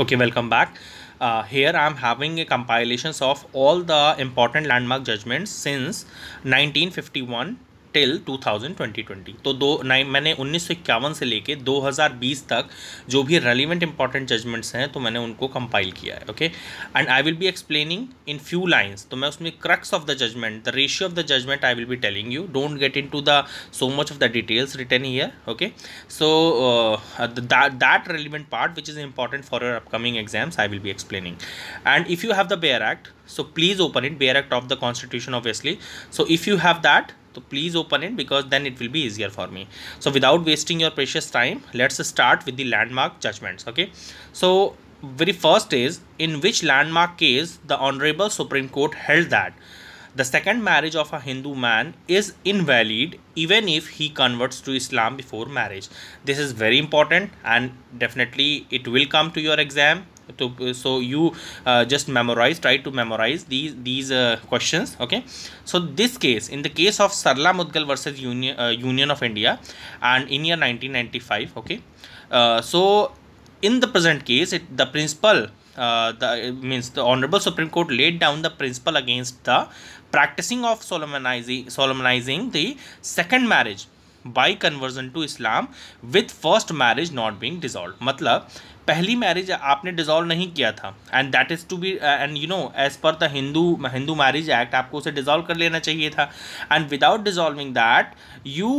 okay welcome back uh, here I'm having a compilations of all the important landmark judgments since 1951 till 2020 तो दो nine मैंने उन्नीस सौ इक्यावन से लेके 2020 तक जो भी रेलिवेंट इंपॉर्टेंट जजमेंट्स हैं तो मैंने उनको कंपाइल किया है okay and I will be explaining in few lines तो मैं उसमें crux of the judgment the ratio of the judgment I will be telling you don't get into the so much of the details return ही okay so that relevant part which is important for your upcoming exams I will be explaining and if you have the bare act so please open it bare act of the constitution obviously so if you have that so please open it because then it will be easier for me so without wasting your precious time let's start with the landmark judgments okay so very first is in which landmark case the honorable supreme court held that the second marriage of a Hindu man is invalid even if he converts to Islam before marriage. This is very important and definitely it will come to your exam to so you uh, just memorize try to memorize these these uh, questions okay so this case in the case of sarla mudgal versus union uh, union of india and in year 1995 okay so in the present case it, the principle uh, the means the honorable supreme court laid down the principle against the practicing of solemnizing solemnizing the second marriage by conversion to islam with first marriage not being dissolved मतलब पहली marriage आपने dissolve नहीं किया था and that is to be and you know as per the Hindu Hindu marriage act आपको उसे dissolve कर लेना चाहिए था and without dissolving that you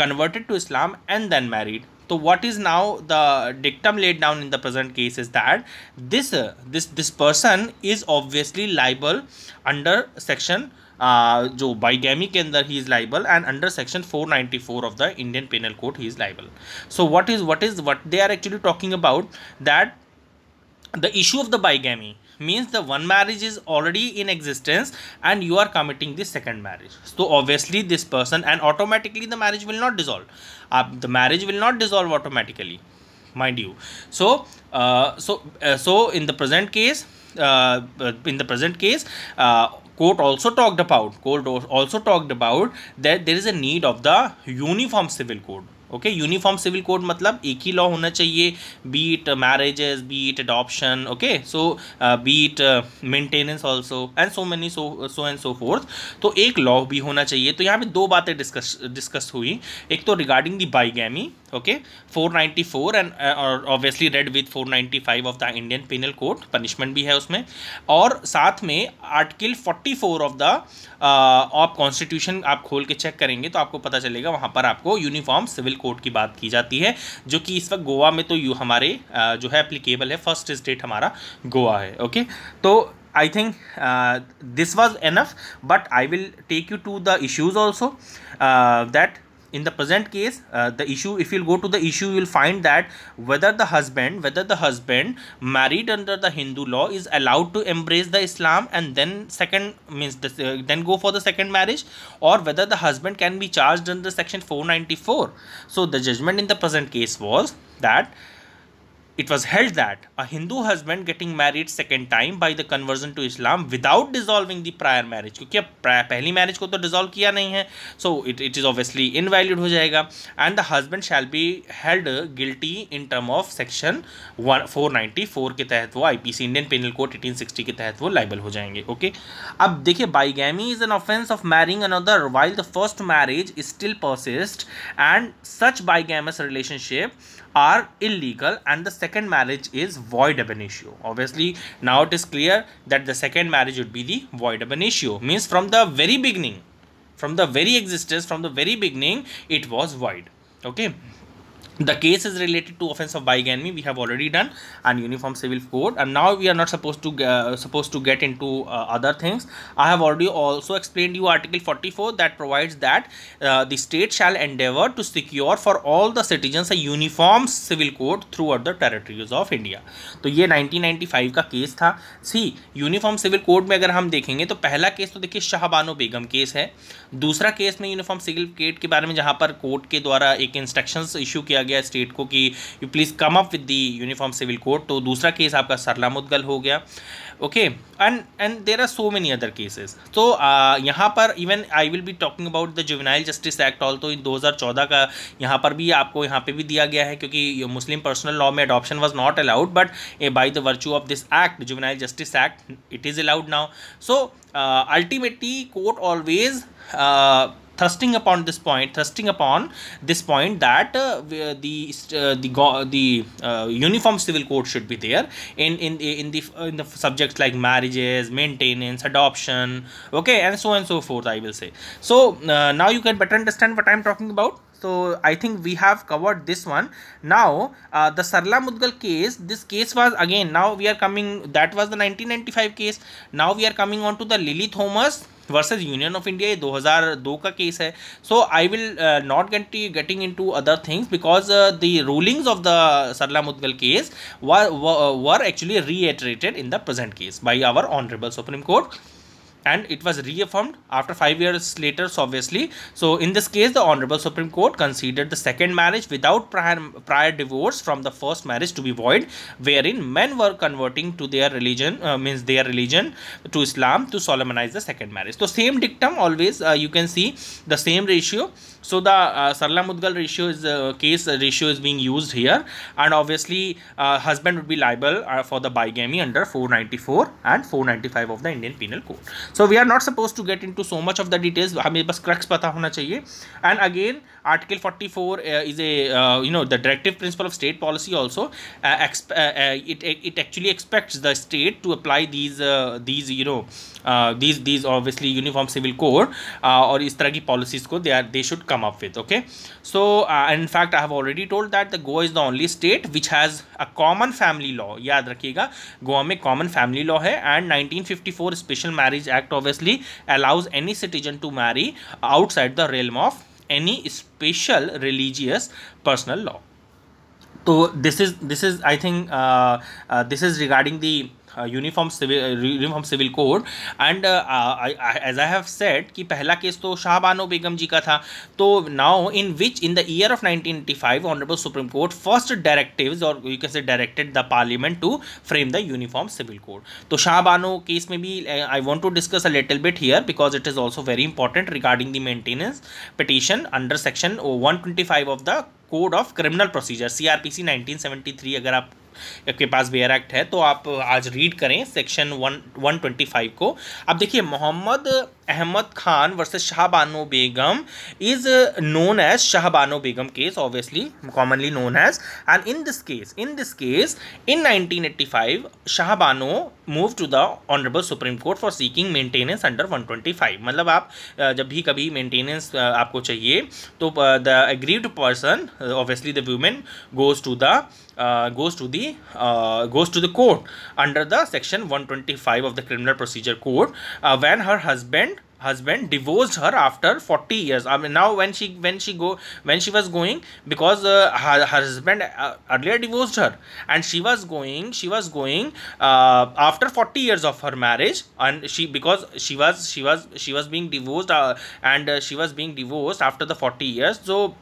converted to Islam and then married तो what is now the dictum laid down in the present case is that this this this person is obviously liable under section Uh, जो bigamy के अंदर he is liable and under section 494 of the Indian penal code he is liable so what is is what is are they are actually talking about that the issue of the bigamy means the one marriage is already in existence and you are committing the second marriage so obviously this person and automatically the marriage will not dissolve uh, the marriage will not dissolve automatically mind you so uh, so uh, so in the present case uh, in the present case uh, court also talked about court also talked about that there is a need of the uniform civil code okay uniform civil code मतलब एक ही law होना चाहिए be it marriages be it adoption okay so be it maintenance also and so many so so and so forth तो एक law भी होना चाहिए तो यहाँ पे दो बातें डिस्कस डिस्कस हुई एक तो रिगार्डिंग द गैमी okay 494 and obviously read with 495 of the Indian penal code punishment भी है उसमें और साथ में article 44 of the of constitution आप खोल के चेक करेंगे तो आपको पता चलेगा वहाँ पर आपको यूनिफॉर्म सिविल कोड की बात की जाती है जो कि इस वक्त गोवा में तो यू हमारे जो है एप्लीकेबल है फर्स्ट स्टेट हमारा गोवा है ओके तो I think this was enough but I will take you to the issues also that in the present case uh, the issue if you'll go to the issue you'll find that whether the husband whether the husband married under the hindu law is allowed to embrace the islam and then second means the, uh, then go for the second marriage or whether the husband can be charged under section 494 so the judgment in the present case was that It was held that a Hindu husband getting married second time by the conversion to Islam without dissolving the prior marriage क्योंकि अब पहली marriage को तो dissolve किया नहीं है so it it is obviously invalid हो जाएगा and the husband shall be held guilty in term of section 494 के तहत वो IPC इंडियन पेनल कोड 1860 के तहत वो लाइबल हो जाएंगे ओके okay? अब देखिए bigamy is an offence of marrying another while the first marriage still persist and such bigamous relationship are illegal and the second marriage is void ab initio obviously now it is clear that the second marriage would be the void ab initio means from the very beginning from the very existence from the very beginning it was void okay the case is related to offense of bigamy we have already done and uniform civil code and now we are not supposed to uh, supposed to get into uh, other things i have already also explained you article 44 that provides that uh, the state shall endeavor to secure for all the citizens a uniform civil code throughout the territories of india to ye 1995 ka case tha see uniform civil code mein agar hum dekhenge to pehla case to dekhiye shahbano begum case hai dusra case mein uniform civil code ke bare mein jahan par court ke dwara ek instructions issue kiya गया state को कि you please come up with the uniform civil code तो दूसरा case आपका सरला मुदगल हो गया okay and and there are so many other cases तो यहाँ पर even I will be talking about the juvenile justice act all तो इन 2014 का यहाँ पर भी आपको यहाँ पे भी दिया गया है क्योंकि मुस्लिम पर्सनल लॉ में adoption was not allowed but by the virtue of this act juvenile justice act it is allowed now so ultimately court always thrusting upon this point thrusting upon this point that uh, uh the uh, the the uh, uniform civil code should be there in in in the in the subjects like marriages maintenance adoption okay and so on and so forth i will say so uh, now you can better understand what i'm talking about so I think we have covered this one. Now uh, the Sarla case, this case was again, now we are coming, that was the 1995 case. Now we are coming on to the Lilith Thomas versus Union of India 2002 ka case So I will uh, not get to getting into other things because uh, the rulings of the Sarla case were, were actually reiterated in the present case by our Honorable Supreme Court and it was reaffirmed after five years later so obviously so in this case the honorable supreme court considered the second marriage without prior, prior divorce from the first marriage to be void wherein men were converting to their religion uh, means their religion to islam to solemnize the second marriage so same dictum always uh, you can see the same ratio so the uh, sarla mudgal ratio is uh, case ratio is being used here and obviously uh, husband would be liable uh, for the bigamy under 494 and 495 of the indian penal code so we are not supposed to get into so much of the details हमें बस crux पता होना चाहिए and again article 44 uh, is a uh, you know the directive principle of state policy also uh, uh, uh, it it actually expects the state to apply these these you know these these obviously uniform civil code or is tarah ki policies they are they should come up with okay so in fact i have already told that the goa is the only state which has a common family law Yaad रखिएगा Goa में common family law hai and 1954 special marriage act obviously allows any citizen to marry outside the realm of any special religious personal law so this is this is i think uh, uh, this is regarding the uniform civil uniform civil code and as I have said कि पहला case तो शाहबानो बेगम जी का था तो now in which in the year of five honourable supreme court first directive or you can say directed the parliament to frame the uniform civil code तो Shahbano case में भी I want to discuss a little bit here because it is also very important regarding the maintenance petition under section one twenty five of the code of criminal procedure C R P C nineteen seventy three अगर आप आपके पास bare act है तो आप आज read करें section one one twenty five को अब देखिए Mohammad Ahmad Khan versus Shahbano Begum is known as Shahbano Begum case obviously commonly known as and in this case in this case in 1985 Shahbano move to the honourable supreme court for seeking maintenance under 125 मतलब आप uh, जब भी कभी maintenance uh, आपको चाहिए तो the aggrieved person obviously the women goes to the goes to the goes to the court under the section the section 125 of the criminal procedure court uh, her her husband divorced her after 40 years i mean now when she when she go when she was going because uh, her, her, husband uh, earlier divorced her and she was going she was going uh, after 40 years of her marriage and she because she was she was she was being divorced uh, and uh, she was being divorced after the 40 years so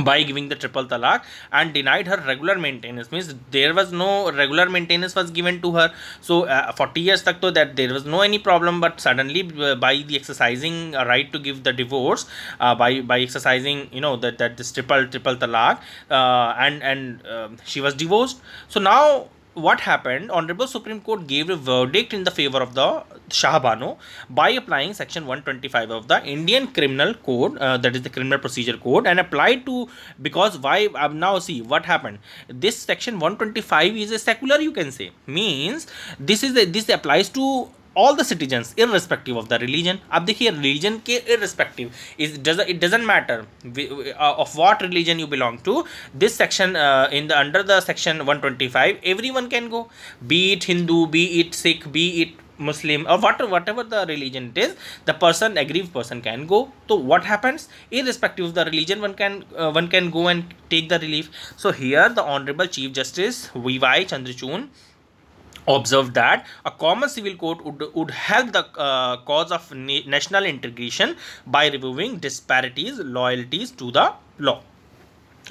by giving the triple talaq and denied her regular maintenance means there was no regular maintenance was given to her so uh, 40 years tak that there was no any problem but suddenly uh, by the exercising right to give the divorce uh, by by exercising you know that that this triple triple talaq uh, and and um, she was divorced so now what happened honorable supreme court gave a verdict in the favor of the shahbano by applying section 125 of the indian criminal code uh, that is the criminal procedure code and applied to because why I'm um, now see what happened this section 125 is a secular you can say means this is this applies to all the citizen irrespective of the religion अब देखिए religion के irrespective it doesn't matter of what religion you belong to this section in the under the section one twenty five everyone can go be it Hindu be it Sikh be it Muslim or what whatever the religion it is the person aggrieve person can go तो what happens irrespective of the religion one can one can go and take the relief so here the honourable chief justice V Y Chandrachud observed that a common civil code would, would help the uh, cause of na national integration by removing disparities loyalties to the law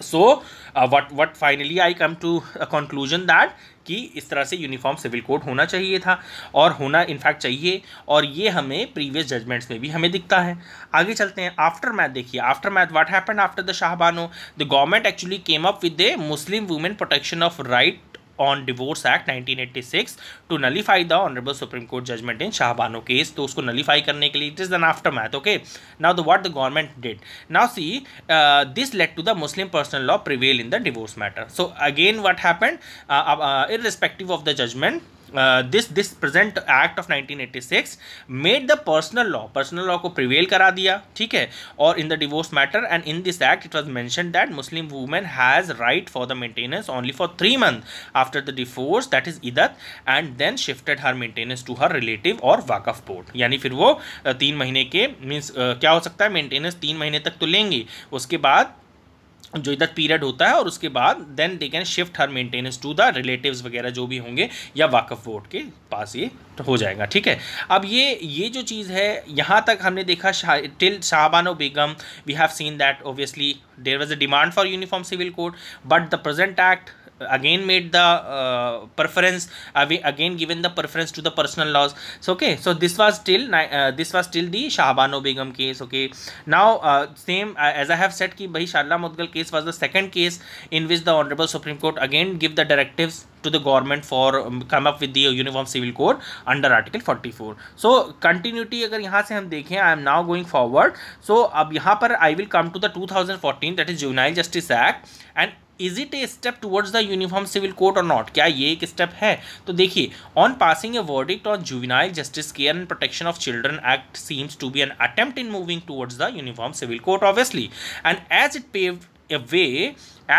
so uh, what what finally i come to a conclusion that कि इस तरह से uniform civil code होना चाहिए था और होना in fact चाहिए और ये हमें प्रीवियस जजमेंट्स में भी हमें दिखता है आगे चलते हैं आफ्टर मैथ देखिए aftermath what happened after the Shahbano the government actually came up with the Muslim women protection of right on divorce act 1986 to nullify the honorable supreme court judgment in Shah Bano case to usko nullify karne ke liye it is an aftermath okay now the what the government did now see uh, this led to the muslim personal law prevail in the divorce matter so again what happened uh, uh, irrespective of the judgment Uh, this this present act of 1986 made the personal law personal law को prevail करा दिया ठीक है और in the divorce matter and in this act it was mention that Muslim women has right for the maintenance only for three month after the divorce that is इदत and then shifted her maintenance to her relative or Waqf board यानी फिर वो uh, तीन महीने के means uh, क्या हो सकता है मेंटेनेंस तीन महीने तक तो लेंगी उसके बाद जो इधर पीरियड होता है और उसके बाद then they can shift her maintenance to the relatives वगैरह जो भी होंगे या वाकफ बोर्ड के पास ये हो जाएगा ठीक है अब ये ये जो चीज़ है यहाँ तक हमने देखा till Shahbano Begum we have seen that obviously there was a demand for uniform civil code but the present act again made the uh, preference uh, again given the preference to the personal laws so okay so this was till uh, this was till the shahbano begum case okay now uh, same uh, as i have said ki bhai sharla mudgal case was the second case in which the honorable supreme court again give the directives to the government for um, come up with the uniform civil code under article 44 so continuity अगर यहाँ से हम i am now going forward so सो अब I will come to the 2014 fourteen, that is Juvenile Justice Act, and is it a step towards the uniform civil code or not क्या ये एक स्टेप है तो देखिए on passing a verdict on juvenile justice care and protection of children act seems to be an attempt in moving towards the uniform civil code obviously and as it pave a way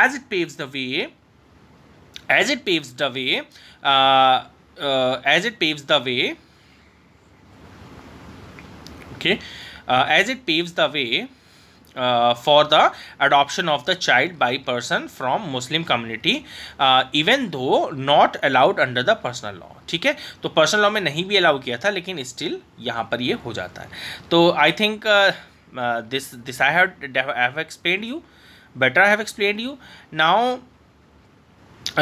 as it paves the way as it paves the way as it paves the way okay as it paves the way uh, for the adoption of the child by person from Muslim community uh, even though not allowed under the personal law ठीक है तो personal law में नहीं भी allow किया था लेकिन still यहाँ पर ये हो जाता है तो I think this this I have have explain you better I have explain you now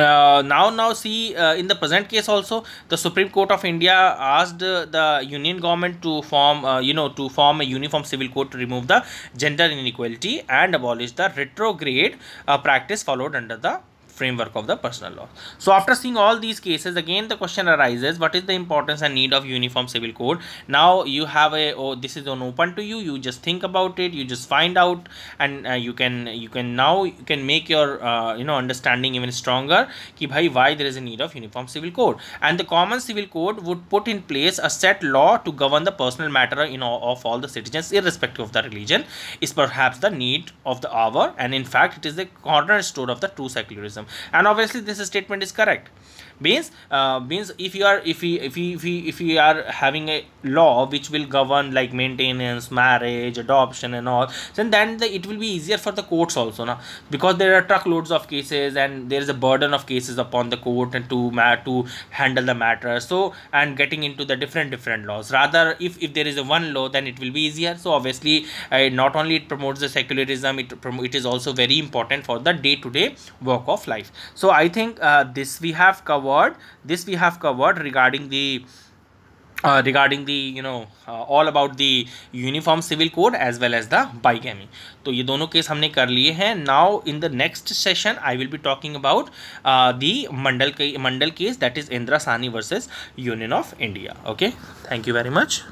uh, now now see uh, in the present case also the supreme court of india asked uh, the union government to form uh, you know to form a uniform civil code to remove the gender inequality and abolish the retrograde uh, practice followed under the framework of the personal law. So after seeing all these cases again the question arises what is the importance and need of uniform civil code. Now you have a oh this is an open to you you just think about it you just find out and uh, you can you can now you can make your uh, you know understanding even stronger ki bhai why there is a need of uniform civil code and the common civil code would put in place a set law to govern the personal matter in of all the citizens irrespective of the religion is perhaps the need of the hour and in fact it is the cornerstone of the true secularism and obviously this statement is correct means uh, means if you are if we if we, if we if we are having a law which will govern like maintenance marriage adoption and all then then the, it will be easier for the courts also now because there are truckloads of cases and there is a burden of cases upon the court and to to handle the matter so and getting into the different different laws rather if if there is a one law then it will be easier so obviously uh, not only it promotes the secularism it it is also very important for the day to day work of life so i think uh, this we have covered covered this we have covered regarding the uh, regarding the you know uh, all about the uniform civil code as well as the bigamy तो ये दोनों case हमने कर लिए हैं now in the next session I will be talking about the Mandal के Mandal case that is Indira Sawhney versus Union of India okay thank you very much